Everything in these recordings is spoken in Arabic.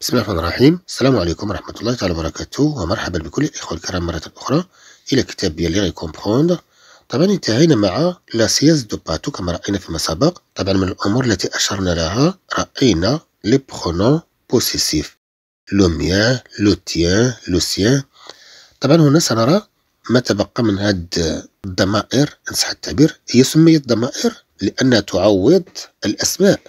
بسم الله الرحمن الرحيم السلام عليكم ورحمة الله تعالى وبركاته ومرحبا بكل الإخوة الكرام مرة أخرى إلى كتاب بيليغ كومبروند طبعا انتهينا مع لا سياس دو باتو كما رأينا فيما سبق طبعا من الأمور التي أشرنا لها رأينا لي برونون بوسيسيف لو ميان لو تيان لو سيان طبعا هنا سنرى ما تبقى من هاد الضمائر إن صح التعبير هي سميت ضمائر لأنها تعوض الأسماء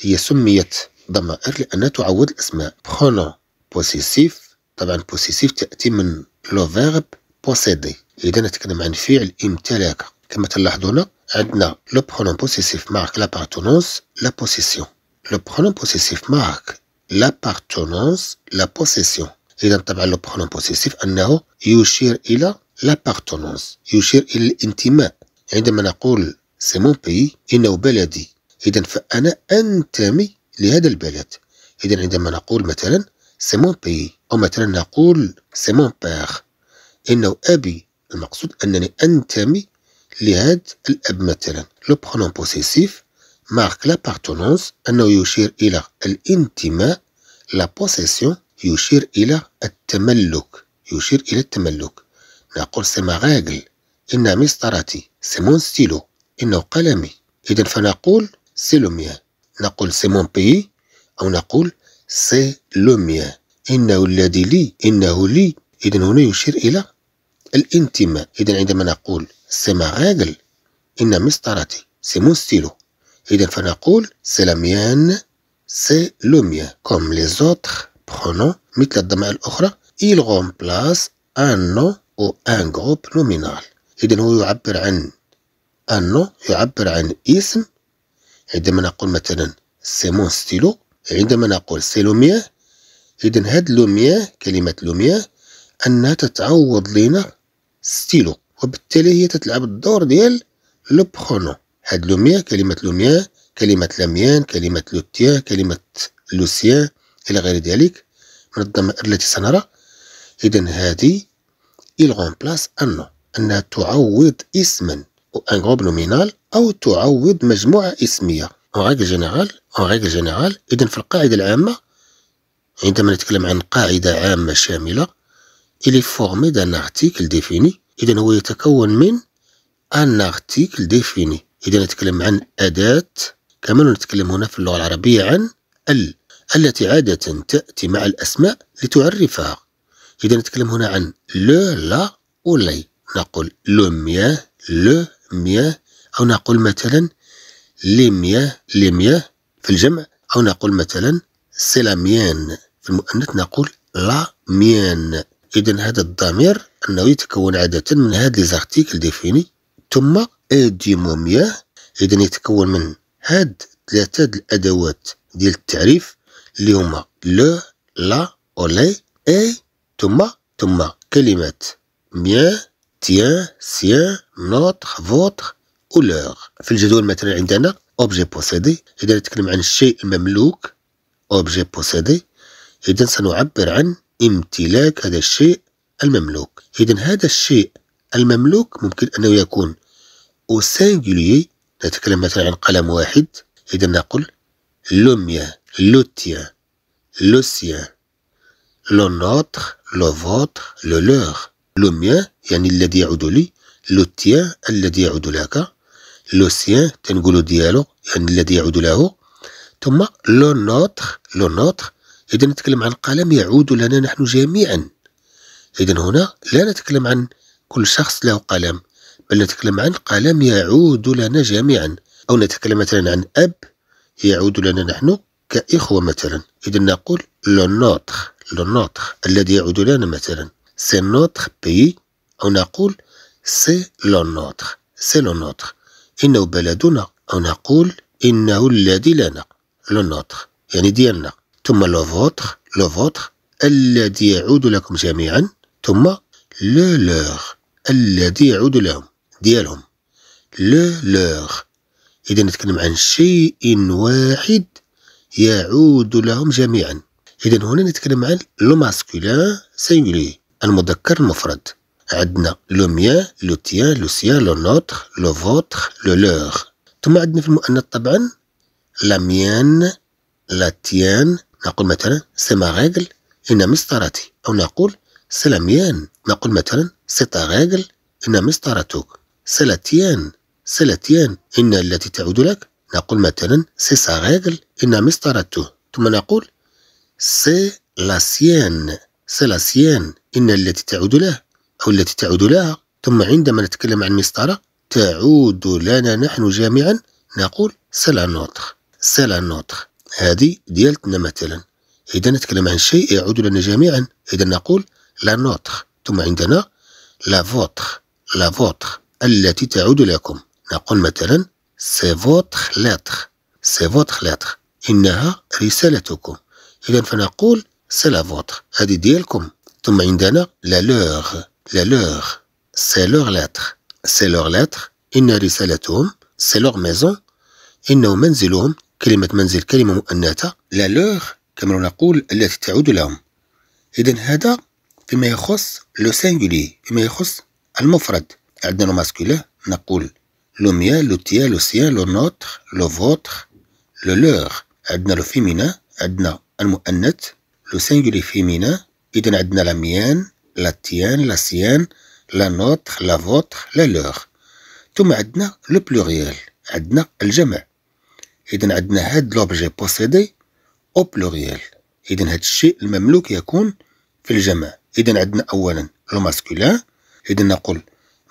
هي سميت ضمائر لأنها تعوض الأسماء برونون بوسيسيف طبعا بوسيسيف تأتي من لو فيرب بوسيدي إذا نتكلم عن فعل امتلاك كما تلاحظون عندنا لو برونون بوسيسيف مارك لابارتونونس لا بوسيسيون لو برونون بوسيسيف مارك لابارتونونس لا بوسيسيون إذا طبعا لو برونون بوسيسيف أنه يشير إلى لابارتونونس يشير إلى الانتماء عندما نقول سي مون بيي إنه بلدي إذا فأنا أنتمي لهذا البلد إذا عندما نقول مثلا سي مون بي أو مثلا نقول سي مون بير إنه أبي المقصود أنني أنتمي لهذا الأب مثلا لو برونون بوسيسيف مارك لابارتونونس أنه يشير إلى الانتماء لا بوسيسيون يشير إلى التملك يشير إلى التملك نقول سي مغاغل إن مسطرتي سي مون ستيلو إنه قلمي إذا فنقول سي لو نقول سي مون بيي أو نقول سي لو ميان إنه الذي لي إنه لي إذا هنا يشير إلى الانتماء إذا عندما نقول سي ما غاغل إن مسطرتي سي مون ستيلو إذا فنقول سي لا ميان سي لو ميان كوم لي زوتر برونون مثل الضمائر الأخرى إل غومبلاس أن نو أو أن groupe نومينال إذا هو يعبر عن أن نو يعبر عن اسم عندما نقول مثلا سي مون ستيلو عندما نقول سي لومياه إذا هاد لوميا كلمة لومياه أنها تتعوض لنا ستيلو وبالتالي هي تتلعب الدور ديال لو برونو هاد لوميا كلمة لوميا كلمة لاميان كلمة لوتيان كلمة لوسيان إلى غير ذلك من الضمائر التي سنرى إذا هذه il remplace un nom أنها تعوض اسما un groupe nominal أو تعوض مجموعة اسمية en règle générale en règle générale إذا في القاعدة العامة عندما نتكلم عن قاعدة عامة شاملة il est formé d'un article défini إذا هو يتكون من ان article défini إذا نتكلم عن أداة كما نتكلم هنا في اللغة العربية عن ال التي عادة تأتي مع الأسماء لتعرفها إذا نتكلم هنا عن لو لا ولي نقول لو ميان لو مياه أو نقول مثلا لي مياه في الجمع أو نقول مثلا سلاميان في المؤنث نقول لا ميان إذا هذا الضمير أنه يتكون عادة من هذه ليزارتيكل ديفيني ثم أديمو مياه إذا يتكون من هاد ثلاثة الأدوات ديال التعريف اللي هما لو لا أو لي إي ثم ثم كلمة مياه تيان سيان نوتر فوتر ou لوغ في الجدول مثلا عندنا اوبجي بوسيدي اذا نتكلم عن الشيء المملوك اوبجي بوسيدي اذا سنعبر عن امتلاك هذا الشيء المملوك اذا هذا الشيء المملوك ممكن انه يكون او سانجولي نتكلم مثلا عن قلم واحد اذا نقول لوميا لوتيا لوسيا لو لو نوتر لو فوتر لو لور لو ميان يعني الذي يعود لي لو تيان الذي يعود لك لو سيان تنقولو ديالو يعني الذي يعود له ثم لو نوتر لو نوتر إذا نتكلم عن قلم يعود لنا نحن جميعا إذا هنا لا نتكلم عن كل شخص له قلم بل نتكلم عن قلم يعود لنا جميعا أو نتكلم مثلا عن أب يعود لنا نحن كإخوة مثلا إذا نقول لو نوتر لو نوتر الذي يعود لنا مثلا سي c'est notre أو نقول سي لو نوتر سي لو نوتر إنه بلدنا أو نقول إنه الذي لنا لو نوتر يعني ديالنا ثم لو فوتر لو فوتر الذي يعود لكم جميعا ثم لو لور الذي يعود لهم ديالهم لو لور إذا نتكلم عن شيء واحد يعود لهم جميعا إذا هنا نتكلم عن لو ماسكولان سينغولي المذكر المفرد عندنا لو ميا لو تيا لو سيا لو نوتر لو فوتر لو لور ثم عندنا في المؤنث طبعا لا ميان لا تيان نقول مثلا سي ما ريغل إن مسطرتي أو نقول سي لا ميان نقول مثلا سي تا ريغل إن مسطرتك سي لا تيان سي لا تيان إن التي تعود لك نقول مثلا سي سا ريغل إن مسطرته ثم نقول سي لا سيان سي لا سيان إن التي تعود له أو التي تعود لها ثم عندما نتكلم عن مسطرة تعود لنا نحن جميعا نقول سلا نوتخ سلا نوتخ هذه ديالتنا مثلا إذا نتكلم عن شيء يعود لنا جميعا إذا نقول لا نوتخ ثم عندنا لا فوتخ لا فوتخ التي تعود لكم نقول مثلا سي فوتخ لاتخ سي فوتخ لاتخ إنها رسالتكم إذا فنقول سي لا فوتخ هذه ديالكم ثم عندنا لا لوغ لا لوغ سي لوغ لاتر سي لوغ لاتر إن رسالتهم سي لوغ ميزون إنه منزلهم كلمة منزل كلمة مؤنثة لا لوغ كما نقول التي تعود لهم إذا هذا فيما يخص لو سينجولي فيما يخص المفرد عندنا ماسكولا نقول لو ميا لو تيا لو سيان لو نوتر لو فوتر لو لوغ عندنا لو فيمينا عندنا المؤنث لو سينجولي فيمينا إذا عندنا لا ميان لا تيان لا سيان لا نوتخ لا فوتخ لا لوغ ثم عندنا لو بلوريال عندنا الجمع إذا عندنا هاد لوبجي بوسيدي أو بلوريال إذا هاد الشيء المملوك يكون في الجمع إذا عندنا أولا لو ماسكولان إذا نقول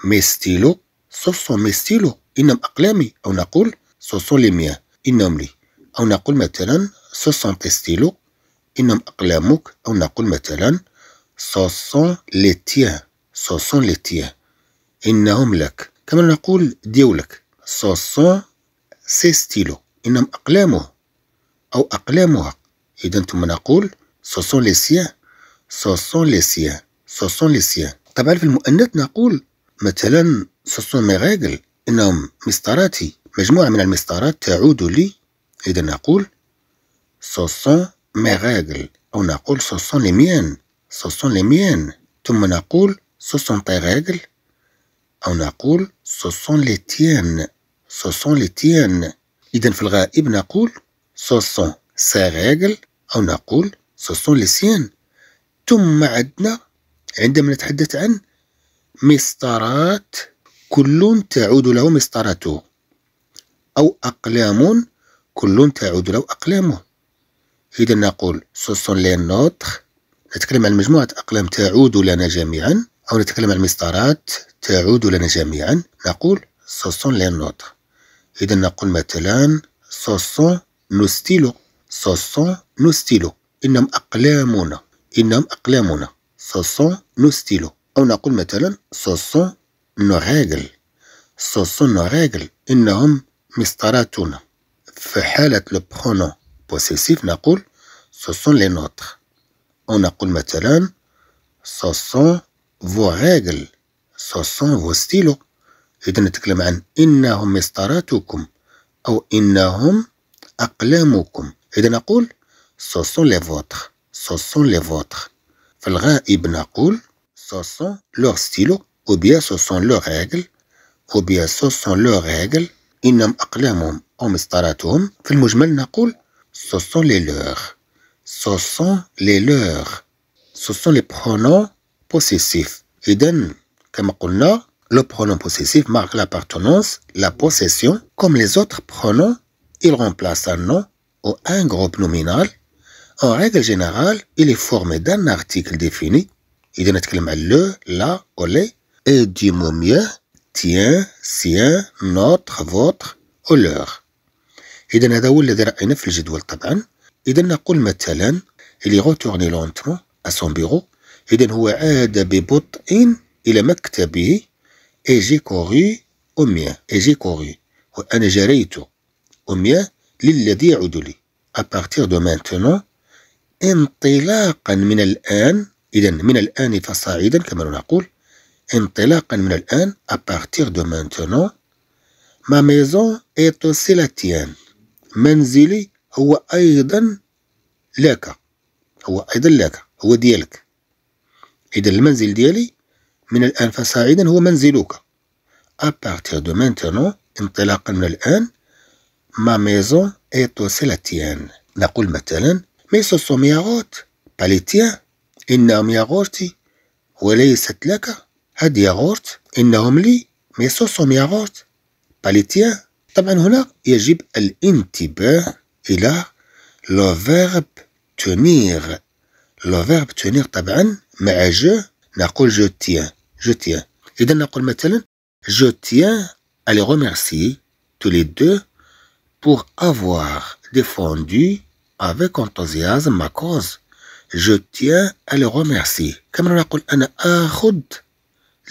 مي ستيلو سوسو مي ستيلو إنهم أقلامي أو نقول سوسو لي ميان إنهم لي أو نقول مثلا سون تي ستيلو إنهم أقلامك أو نقول مثلا سوسون ليتيان سوسون ليتيان إنهم لك كما نقول ديولك سوسون سي ستيلو إنهم أقلامه أو أقلامها إذا ثم نقول سوسون لي سيان سوسون لي سيان سوسون لي سيان طبعا في المؤنث نقول مثلا سوسون غيغل إنهم مسطراتي مجموعة من المسطرات تعود لي إذا نقول سوسون ما غاقل أو نقول سوسون لميان سوسون لميان ثم نقول سوسون تي غاقل أو نقول سوسون لتيان سوسون لتيان إذا في الغائب نقول سوسون سي غاقل أو نقول سوسون لسيان ثم عندنا عندما نتحدث عن مسطرات كل تعود له مسطراته أو أقلام كل تعود له أقلامه إذا نقول سو سون لي نوتر نتكلم عن مجموعة أقلام تعود لنا جميعا أو نتكلم عن مسطرات تعود لنا جميعا نقول سو سون لي نوتر إذا نقول مثلا سو سون نو ستيلو سو سون نو ستيلو إنهم أقلامنا إنهم أقلامنا سو سون نو ستيلو أو نقول مثلا سو سون نو راجل سو سون نو راجل إنهم مسطراتنا في حالة لو برونون possessif نقول ce sont les nôtres ونقول مثلا ce sont vos règles ce sont vos stylos إذا نتكلم عن إنهم مسطراتكم أو إنهم أقلامكم إذا نقول ce sont les vôtres ce sont les vôtres في الغائب نقول ce sont leurs stylos ou bien ce sont leurs règles ou bien ce sont leurs règles إنهم أقلامهم أو مسطراتهم في المجمل نقول ce sont les leurs, ce sont les leurs. Ce sont les pronoms possessifs. Eden, comme on le pronom possessif marque l'appartenance, la possession. Comme les autres pronoms, il remplace un nom ou un groupe nominal. En règle générale, il est formé d'un article défini. Il le, la ou les, et du mot mieux, tiens, sien, notre, votre ou leur. إذا هذا هو الذي رأينا في الجدول طبعا إذا نقول مثلا إلي غوتورني لونترون أسون بيرو إذا هو عاد ببطء إلى مكتبه إي جي كوغي أميا إي جي كوغي وأنا جريت أميا للذي يعود لي أبارتيغ دو مانتونون انطلاقا من الآن إذا من الآن فصاعدا كما نقول انطلاقا من الآن أبارتيغ دو مانتونون ما ميزون إي توسي لا تيان منزلي هو أيضا لك هو أيضا لك هو ديالك إذا المنزل ديالي من الآن فصاعدا هو منزلك أبارتير دو مانتينون انطلاقا من الآن ما ميزون اي تو la نقول مثلا مي سو سون ميغوت با لي ميغورتي إنهم ياغورتي وليست لك هاد ياغورت إنهم لي مي سو سون ياغورت با طبعا هنا يجب الانتباه إلى لو فيرب تونيغ لو فيرب تونيغ طبعا مع جو نقول جو تيان جو تيان إذا نقول مثلا جو تيان ا لي remercier تو لي دو pour avoir défendu avec enthousiasme ma cause. Je tiens à les remercier. كما نقول أنا آخذ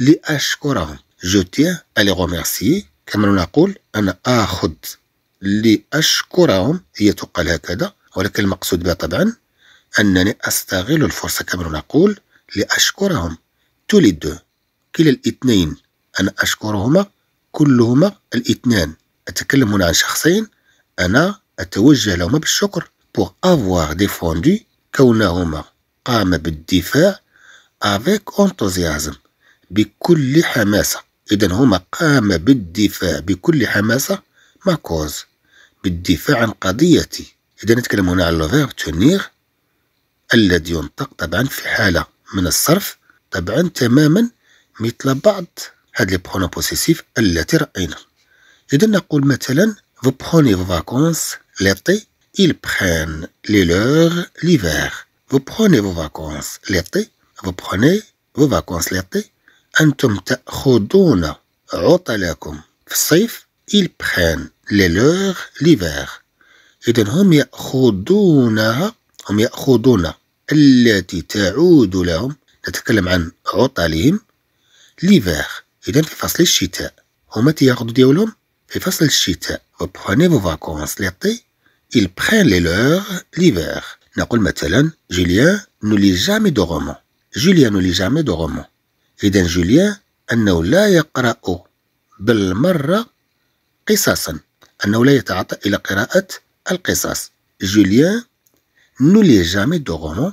لأشكرهم. Je tiens à les remercier كما نقول أنا آخذ لأشكرهم هي تقال هكذا ولكن المقصود بها طبعا أنني أستغل الفرصة كما نقول لأشكرهم تولد كلا الاثنين أنا أشكرهما كلهما الاثنان أتكلم هنا عن شخصين أنا أتوجه لهما بالشكر pour avoir défendu كونهما قام بالدفاع افيك انتوزيازم بكل حماسه إذا هما قام بالدفاع بكل حماسة ما كوز بالدفاع عن قضيتي إذا نتكلم هنا على الفيرب تونيغ الذي ينطق طبعا في حالة من الصرف طبعا تماما مثل بعض هاد لي برونون بوسيسيف التي رأينا إذا نقول مثلا فو prenez فاكونس لطي إل بخان لي لوغ leurs l'hiver فو بخوني فو فاكونس l'été فو بخوني فو فاكونس l'été أنتم تأخذون عطلكم في الصيف إل بخان les leurs إذن إذا هم يأخذونها هم يأخذون التي تعود لهم نتكلم عن عطلهم ليفير إذا في فصل الشتاء هما تياخذوا ديالهم في فصل الشتاء وبخوني فو فاكونس ليطي ils بخان les leurs نقول مثلا جوليان نولي جامي دو رومون جوليان نولي جامي دو رومون إذا جوليان أنه لا يقرأ بالمرة قصصا أنه لا يتعاطى إلى قراءة القصص جوليان نولي جامي دو غومون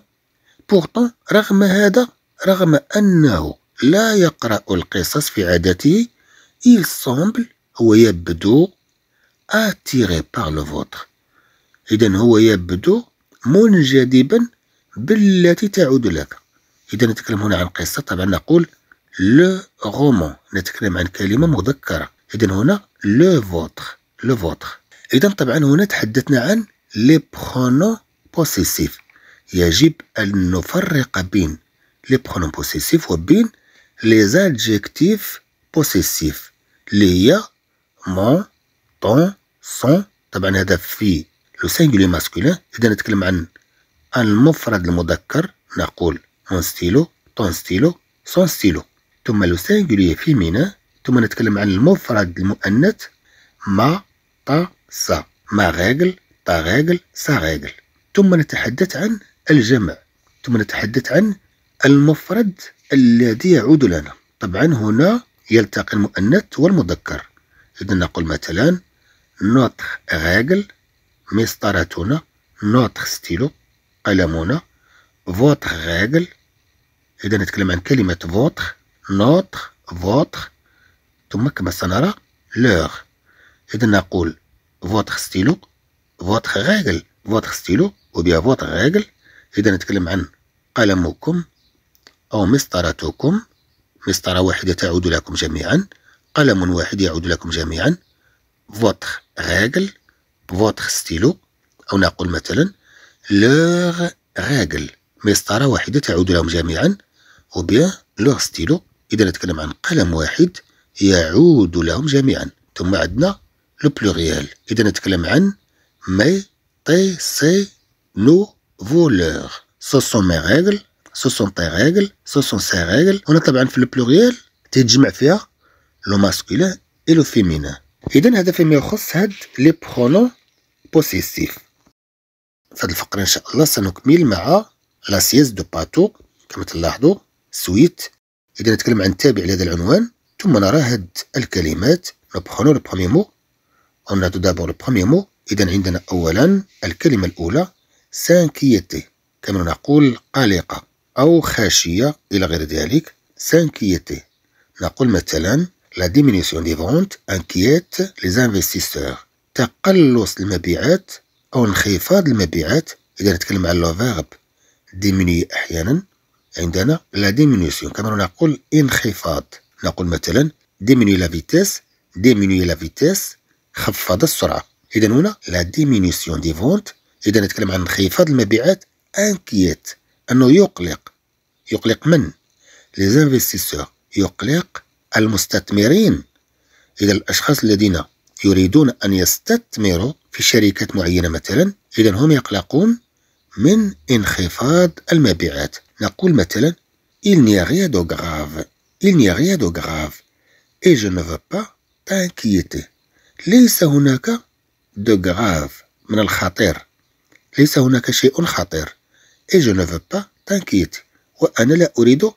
بورتون رغم هذا رغم أنه لا يقرأ القصص في عادته il semble هو يبدو attiré par le vôtre إذا هو يبدو منجذبا بالتي تعود لك إذا نتكلم هنا عن قصة طبعا نقول لو غومون نتكلم عن كلمة مذكرة إذا هنا لو فوتر لو فوتر إذا طبعا هنا تحدثنا عن لي برونو بوسيسيف يجب أن نفرق بين لي برونو بوسيسيف وبين لي زادجيكتيف بوسيسيف اللي هي مون طون سون طبعا هذا في لو سينغولي ماسكولين إذا نتكلم عن المفرد المذكر نقول مون ستيلو طون ستيلو سون ستيلو ثم لو سينغولي فيمينا ثم نتكلم عن المفرد المؤنث ما طا سا ما غاقل طا غاقل سا غاقل ثم نتحدث عن الجمع ثم نتحدث عن المفرد الذي يعود لنا طبعا هنا يلتقي المؤنث والمذكر إذا نقول مثلا نوتر غاقل مسطرتنا نوتر ستيلو قلمنا فوتر غاقل إذا نتكلم عن كلمة فوتر notre votre ثم كما سنرى leur إذا نقول votre stylo votre règle votre stylo ou bien votre règle إذا نتكلم عن قلمكم أو مسطرتكم مسطرة واحدة تعود لكم جميعا قلم واحد يعود لكم جميعا votre règle votre stylo أو نقول مثلا leur règle مسطرة واحدة تعود لهم جميعا ou bien leur stylo إذا نتكلم عن قلم واحد يعود لهم جميعا ثم عندنا لو بلوريال إذا نتكلم عن مي تي سي نو فولور سو سون مي ريغل سو سون تي ريغل سو سون سي ريغل هنا طبعا في لو بلوريال تتجمع فيها لو ماسكولين اي لو فيمينان إذا هذا فيما يخص هاد لي برونون بوسيسيف في هاد الفقرة إن شاء الله سنكمل مع لا سيز دو باتو كما تلاحظوا سويت إذا نتكلم عن تابع لهذا العنوان ثم نرى هاد الكلمات نبخنو لو بخومي مو أو دابور لو بخومي مو إذا عندنا أولا الكلمة الأولى سانكيتي كما نقول قلقة أو خاشية إلى غير ذلك سانكيتي نقول مثلا لا ديمينيسيون دي فونت انكييت لي زانفيستيسور تقلص المبيعات أو انخفاض المبيعات إذا نتكلم عن لو فيرب ديمينيي أحيانا عندنا لا ديمينيسيون كما نقول انخفاض نقول مثلا ديميني لا فيتيس ديميني لا فيتيس خفض السرعه اذا هنا لا ديمينيسيون دي فونت اذا نتكلم عن انخفاض المبيعات انكيت انه يقلق يقلق من لي زانفستيسور يقلق المستثمرين اذا الاشخاص الذين يريدون ان يستثمروا في شركات معينه مثلا اذا هم يقلقون من انخفاض المبيعات نقول مثلا Il n'y a rien de grave. Il n'y a rien de grave. Et je ne veux pas t'inquiéter. ليس هناك de grave من الخطير. ليس هناك شيء خطير. Et je ne veux pas t'inquiéter. وأنا لا أريد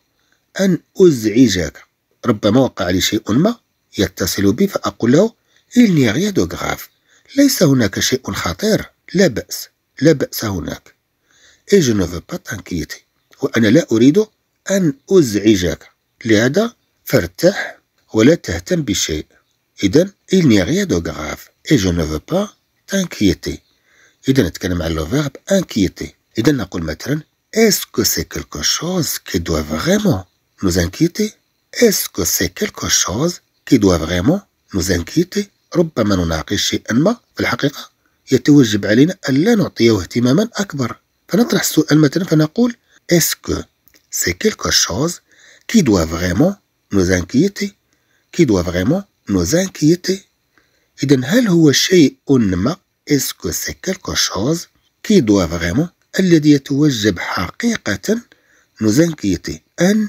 أن أزعجك. ربما وقع لي شيء ما يتصل بي فأقول له Il n'y a rien de grave. ليس هناك شيء خطير. لا بأس. لا بأس هناك. Et je ne veux pas t'inquiéter. وأنا لا أريد أن أزعجك لهذا فارتاح ولا تهتم بشيء إذا il n'y a rien de grave et je ne veux pas t'inquiéter إذا نتكلم على لو فيرب inquiéter إذا نقول مثلا est-ce que c'est quelque chose qui doit vraiment nous inquiéter est-ce que c'est quelque chose qui doit vraiment nous inquiéter ربما نناقش شيئا ما في الحقيقة يتوجب علينا ألا نعطيه اهتماما أكبر فنطرح السؤال مثلا فنقول Est-ce que c'est quelque chose qui doit vraiment nous inquiéter qui doit vraiment nous inquiéter إذا هل هو شيء ما est-ce que c'est quelque chose qui doit vraiment الذي يتوجب حقيقة nous inquiéter أن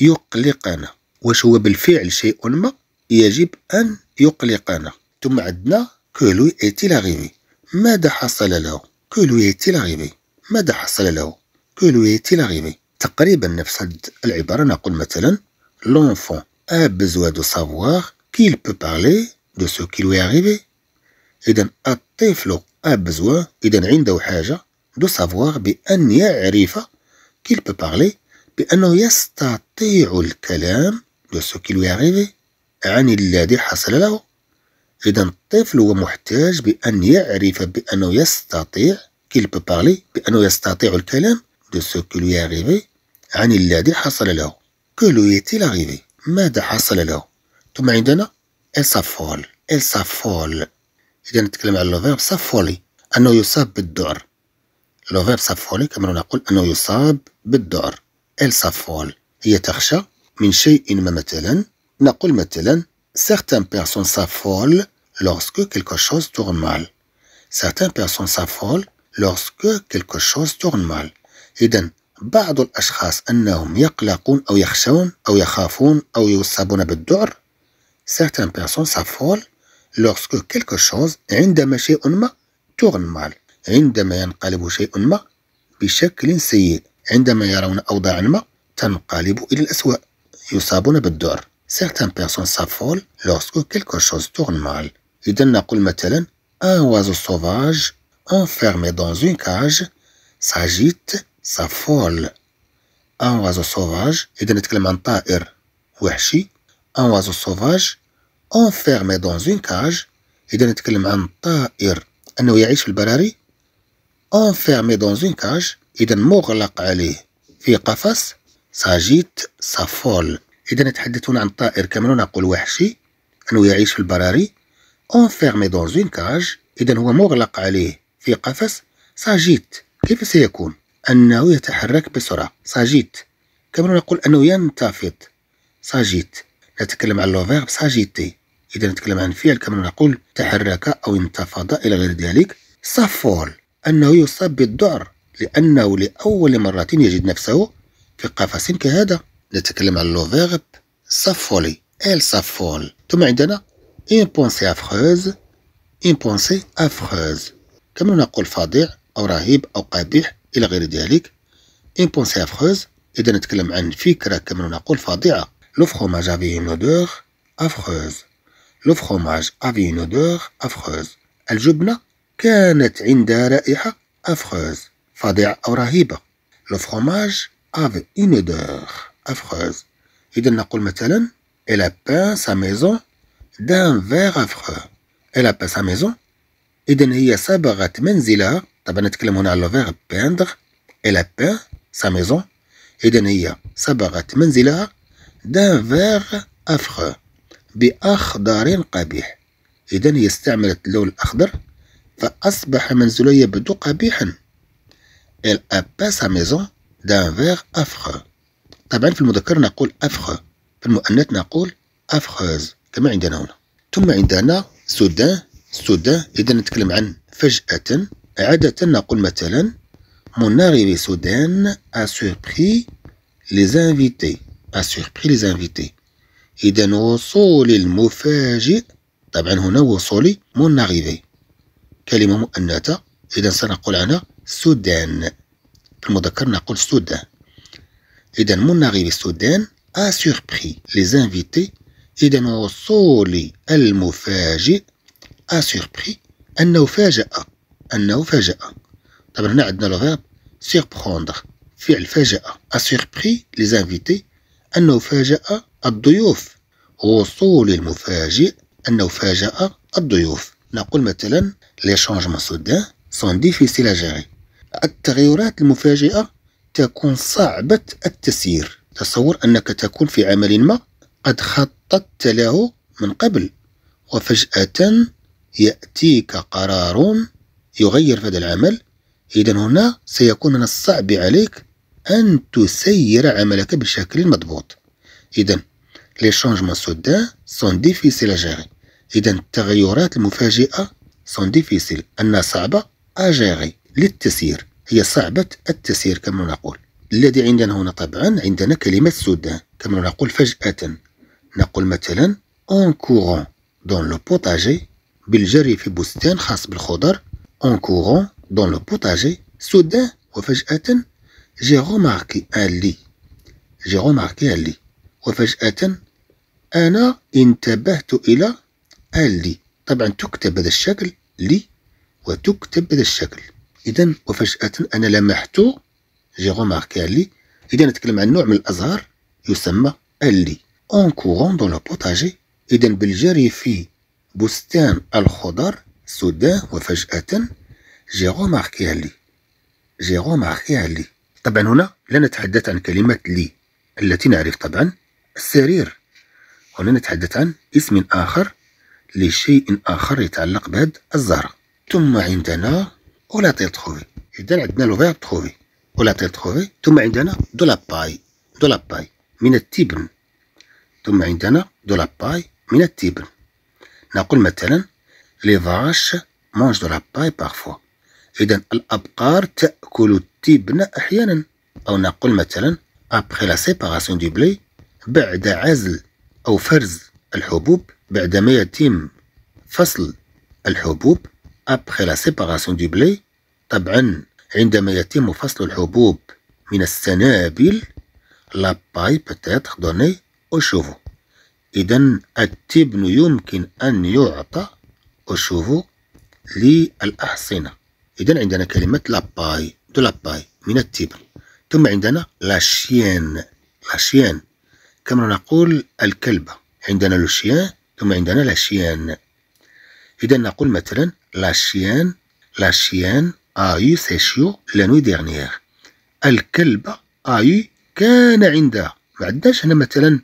يقلقنا واش هو بالفعل شيء ما يجب أن يقلقنا ثم عندنا que lui est-il arrivé ماذا حصل له que lui est-il arrivé ماذا حصل له كولوي تيلاريفي تقريبا نفس هاد العبارة نقول مثلا لونفون أ بزوا دو سافواغ كيل بو بارلي دو سو qui lui اغيفي إذا الطفل أ بزوا إذا عنده حاجة دو سافواغ بأن يعرف كيل بو بارلي بأنه يستطيع الكلام دو سو qui lui اغيفي عن الذي حصل له إذا الطفل هو محتاج بأن يعرف بأنه يستطيع كيل بو بارلي بأنه يستطيع الكلام de ce qui lui est arrivé عن الذي حصل له que lui est-il arrivé ماذا حصل له ثم عندنا elle s'affole elle s'affole إذا نتكلم على لو s'affole أنه يصاب بالدعر لو s'affole كما نقول أنه يصاب بالدعر elle s'affole هي تخشى من شيء ما مثلا نقول مثلا certaines personnes s'affolent lorsque quelque chose tourne mal certaines personnes s'affolent lorsque quelque chose tourne mal إذا بعض الأشخاص أنهم يقلقون أو يخشون أو يخافون أو يصابون بالذعر certain personnes s'affolent lorsque quelque chose عندما شيء ما تغنمال عندما ينقلب شيء ما بشكل سيء عندما يرون أوضاع ما تنقلب إلى الأسوأ يصابون بالذعر certain personnes s'affolent lorsque quelque chose tourne mal إذا نقول مثلا un oiseau sauvage enfermé dans une cage s'agite صافول ان وازو سوفاج اذا نتكلم عن طائر وحشي ان وازو سوفاج انفيرمي دون اون كاج اذا نتكلم عن طائر انه يعيش في البراري انفيرمي دون اون كاج اذا مغلق عليه في قفص ساجيت سافول اذا يتحدثون عن طائر كما نقول وحشي انه يعيش في البراري انفيرمي دون اون كاج اذا هو مغلق عليه في قفص ساجيت كيف سيكون أنه يتحرك بسرعة ساجيت كما نقول أنه ينتفض ساجيت نتكلم عن لوفير ساجيتي إذا نتكلم عن فعل كما نقول تحرك أو انتفض إلى غير ذلك سافول أنه يصاب بالذعر لأنه لأول مرة يجد نفسه في قفص كهذا نتكلم عن لوفير صفولي إل سافول ثم عندنا إن بونسي أفخوز إن بونسي أفخوز كما نقول فظيع أو رهيب أو قبيح إلى غير ذلك إن بونسي أفخوز إذا نتكلم عن فكرة كما نقول فظيعة لو فخوماج أفي اون أودور أفخوز لو فخوماج أفي اون أودور أفخوز الجبنة كانت عندها رائحة أفخوز فظيعة أو رهيبة لو فخوماج أفي اون أودور أفخوز إذا نقول مثلا إلا بان سا ميزون دان فيغ أفخو إلا بان سا ميزون إذا هي صبغت منزلها طبعا نتكلم هنا على لو فيرب بيندغ إلا بان سا ميزون إذا هي صبغت منزلها دان فيغ أفخو بأخضر قبيح إذا هي استعملت اللون الأخضر فأصبح منزلها يبدو قبيحا إل أبا سا ميزون دان فيغ أفخو طبعا في المذكر نقول أفخو في المؤنث نقول أفخوز كما عندنا هنا ثم عندنا سودان سودة إذا نتكلم عن فجأة عادة نقول مثلا مون أريفي سودان أ surpris ليزانفيتي أ A ليزانفيتي إذا وصولي المفاجئ طبعا هنا وصولي مون أريفي كلمة مؤنثة إذا سنقول عنها سودان في المذكر نقول سودان إذا مون أريفي سودان أ surpris ليزانفيتي إذا وصولي المفاجئ ان سيربري انه فاجأ انه فاجأ طبعا هنا عندنا لو فيرب سيربروندر فعل فاجأ ا سيربري لي زانفيتي انه فاجأ الضيوف وصول المفاجئ انه فاجأ الضيوف نقول مثلا لي شونجمون سودان سون ديفيسيل اجيري التغيرات المفاجئة تكون صعبة التسيير تصور أنك تكون في عمل ما قد خططت له من قبل وفجأة يأتيك قرار يغير هذا العمل إذا هنا سيكون من الصعب عليك أن تسير عملك بشكل مضبوط إذا لي شونجمون سودان سون ديفيسيل أجيري إذا التغيرات المفاجئة سون ديفيسيل أنها صعبة أجيري للتسيير هي صعبة التسيير كما نقول الذي عندنا هنا طبعا عندنا كلمة سودان كما نقول فجأة نقول مثلا اون كورون دون لو بوتاجي بالجري في بستان خاص بالخضر اون كورون دون لو بوتاجي سودان وفجأة جي روماركي اللي جي روماركي اللي وفجأة أنا انتبهت إلى اللي طبعا تكتب بهذا الشكل لي وتكتب بهذا الشكل إذا وفجأة أنا لمحت جي روماركي اللي إذا نتكلم عن نوع من الأزهار يسمى اللي اون كورون دون لو بوتاجي إذا بالجري في بستان الخضر سدا وفجأة جيرو ماركيها لي جيرو ماركيها لي طبعا هنا لا نتحدث عن كلمة لي التي نعرف طبعا السرير هنا نتحدث عن اسم آخر لشيء آخر يتعلق بهاد الزهرة ثم عندنا أولا تيتخوفي إذا عندنا لو فيرب تخوفي أولا تيتخوفي ثم عندنا دو لاباي دو لاباي من التبن ثم عندنا دو لاباي من التبن نقول مثلا لي فاش مونج دو لاباي بارفوا إذا الأبقار تأكل التبن أحيانا أو نقول مثلا أبخي لا سيباراسيون دو بلي بعد عزل أو فرز الحبوب بعدما يتم فصل الحبوب أبخي لا سيباراسيون دو بلي طبعا عندما يتم فصل الحبوب من السنابل لاباي بتاتر دوني أو شوفو إذا التبن يمكن أن يعطى أشوه للأحصنة إذا عندنا كلمة لاباي دو لاباي من التبن ثم عندنا لاشيان لاشيان كما نقول الكلبة عندنا لوشيان ثم عندنا لاشيان إذا نقول مثلا لاشيان لاشيان ايو سيشيو ses ديرنيير الكلبة ايو كان عندها ما عندناش هنا مثلا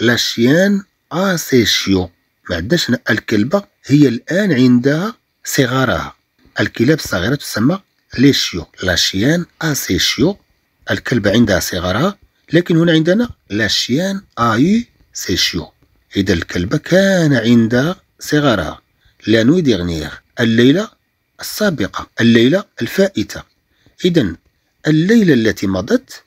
لاشيان اسيشيو ما عندهاش الكلبة هي الآن عندها صغارها الكلاب الصغيرة تسمى ليشيو لاشيان اسيشيو الكلبة عندها صغارها لكن هنا عندنا لاشيان اي سيشيو إذا الكلبة كان عندها صغارها لا نوي ديغنيغ الليلة السابقة الليلة الفائتة إذا الليلة التي مضت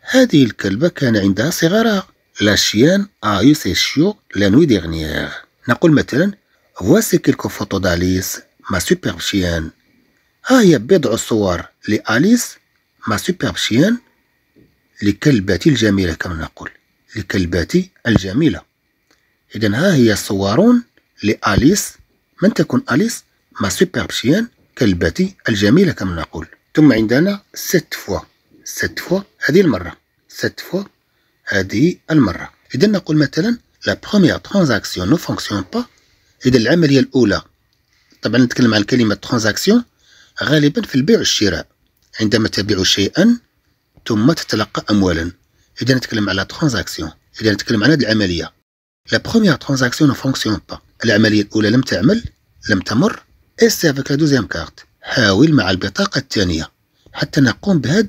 هذه الكلبة كان عندها صغارها La chienne a eu ses chiots la nuit dernière. نقول مثلا Voici quelques photos d'Alice, ma superbe chienne. ها هي بضع صور لأليس ما سوبر شيان لكلبتي الجميلة كما نقول لكلبتي الجميلة إذا ها هي صور لأليس من تكون أليس ما سوبر شيان كلبتي الجميلة كما نقول ثم عندنا ست فوا ست فوا هذه المرة ست فوا هذه المرة إذا نقول مثلا لا بروميير ترانزاكسيون نو فونكسيون با إذا العملية الأولى طبعا نتكلم عن كلمة ترانزاكسيون غالبا في البيع والشراء عندما تبيع شيئا ثم تتلقى أموالا إذا نتكلم على ترانزاكسيون إذا نتكلم عن هذه العملية لا بروميير ترانزاكسيون نو فونكسيون با العملية الأولى لم تعمل لم تمر إيسي افيك لا دوزيام كارت حاول مع البطاقة الثانية حتى نقوم بهذه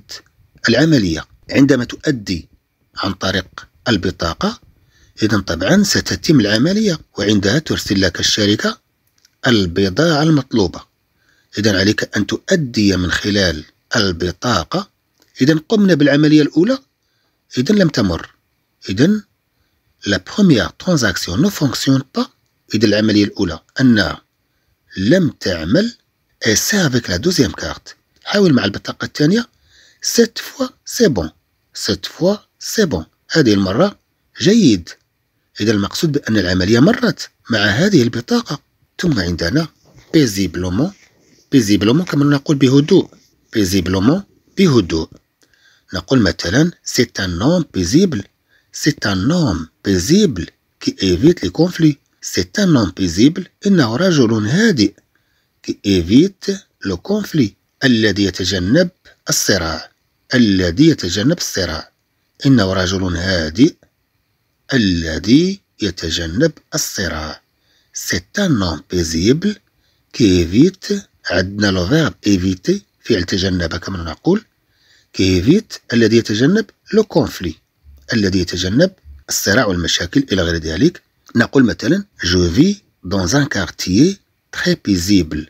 العملية عندما تؤدي عن طريق البطاقة إذا طبعا ستتم العملية وعندها ترسل لك الشركة البضاعة المطلوبة إذا عليك أن تؤدي من خلال البطاقة إذا قمنا بالعملية الأولى إذا لم تمر إذا لا بروميير ترانزاكسيون نو فونكسيون با إذا العملية الأولى أنها لم تعمل إي سي افيك لا دوزيام كارت حاول مع البطاقة الثانية سيت فوا سي بون سيت فوا سي بون هذه المرة جيد إذا المقصود بأن العملية مرت مع هذه البطاقة ثم عندنا بيزيبلومون بيزيبلومون كما نقول بهدوء بيزيبلومون بهدوء نقول مثلا سي ان نوم بيزيبل سي ان نوم بيزيبل كي ايفيت لي كونفلي سي ان نوم بيزيبل إنه رجل هادئ كي ايفيت لو كونفلي الذي يتجنب الصراع الذي يتجنب الصراع إنه رجل هادئ الذي يتجنب الصراع سيت ان نوم بيزيبل كيفيت عندنا لو فيرب ايفيتي فعل تجنب كما نقول كيفيت الذي يتجنب لو كونفلي الذي يتجنب الصراع والمشاكل الى غير ذلك نقول مثلا جو في دون ان كارتيي تري بيزيبل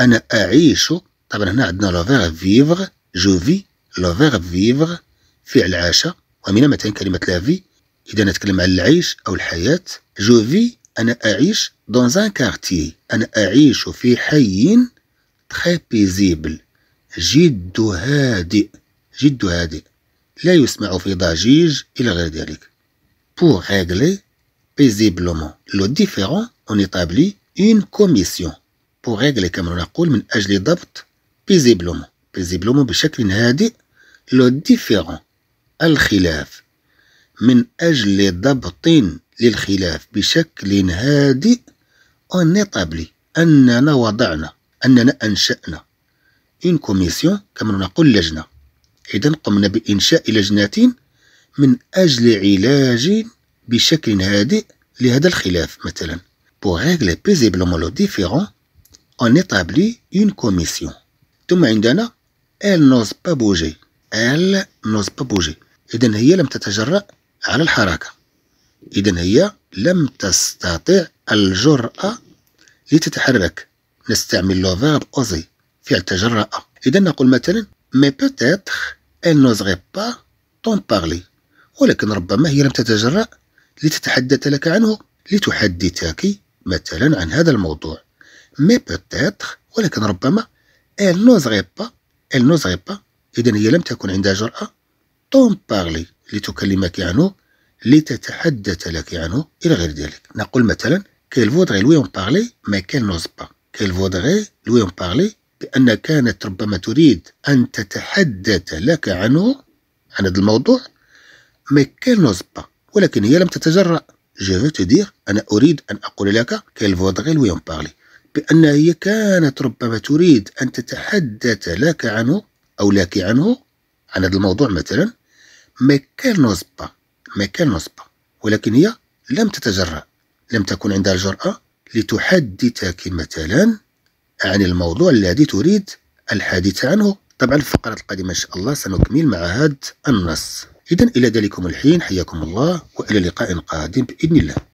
انا اعيش طبعا هنا عندنا لو فيرب فيفغ جو في لو فيرب فيفغ فعل عاش ومن متى كلمة لافي إذا نتكلم عن العيش أو الحياة جو في أنا أعيش دون ان كارتي أنا أعيش في حي تخي بيزيبل جد هادئ جد هادئ لا يسمع في ضجيج إلى غير ذلك بور غيغلي بيزيبلومون لو ديفيرون اون établit اون كوميسيون بور غيغلي كما نقول من أجل ضبط بيزيبلومون بيزيبلومون بشكل هادئ لو ديفيرون الخلاف من أجل ضبط للخلاف بشكل هادئ ونطابلي أننا وضعنا أننا أنشأنا إن كوميسيون كما نقول لجنة إذا قمنا بإنشاء لجنة من أجل علاج بشكل هادئ لهذا الخلاف مثلا pour régler paisiblement le différent on établit une commission ثم عندنا elle n'ose pas bouger elle n'ose pas bouger إذا هي لم تتجرأ على الحركة إذا هي لم تستطع الجرأة لتتحرك نستعمل لو فيرب أوزي فعل تجرأ إذا نقول مثلا مي بوتيتر إل نوزغي با تون بارلي ولكن ربما هي لم تتجرأ لتتحدث لك عنه لتحدثك مثلا عن هذا الموضوع مي بوتيتر ولكن ربما إل نوزغي با إل نوزغي با إذا هي لم تكن عندها جرأة طون بارلي لتكلمك عنه لتتحدث لك عنه الى غير ذلك نقول مثلا كيل فودغي لوي اون بارلي ما كان نوز با كيل فودغي لوي اون بارلي بان كانت ربما تريد ان تتحدث لك عنه عن هذا الموضوع ما كان نوز با ولكن هي لم تتجرأ جو فو تو دير انا اريد ان اقول لك كيل فودغي لوي اون بارلي بان هي كانت ربما تريد ان تتحدث لك عنه او لك عنه عن هذا الموضوع مثلا mais با ولكن هي لم تتجرأ لم تكن عندها الجرأة لتحدثك مثلا عن الموضوع الذي تريد الحديث عنه طبعا في الفقرة القادمة إن شاء الله سنكمل مع هذا النص إذا إلى ذلكم الحين حياكم الله وإلى لقاء قادم بإذن الله